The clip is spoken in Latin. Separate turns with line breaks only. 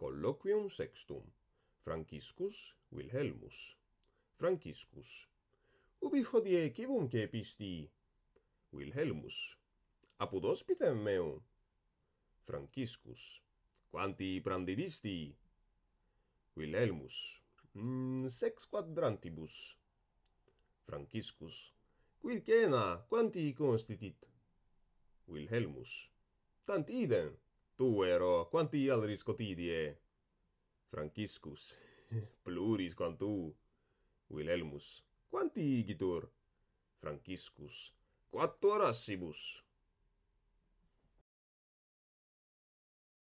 Colloquium sextum. Franciscus Wilhelmus. Franciscus. Ubi hodie cibum te Wilhelmus. Apud hospitem meum. Franciscus. Quanti prandidisti? Wilhelmus. Mm, sex quadrantibus. Franciscus. Quid Quanti constitit? Wilhelmus. Tant idem tu ero, quanti alri scotidie? Franciscus, pluris quantu. tu. Wilhelmus, quanti igitur? Franciscus, quattu orassibus.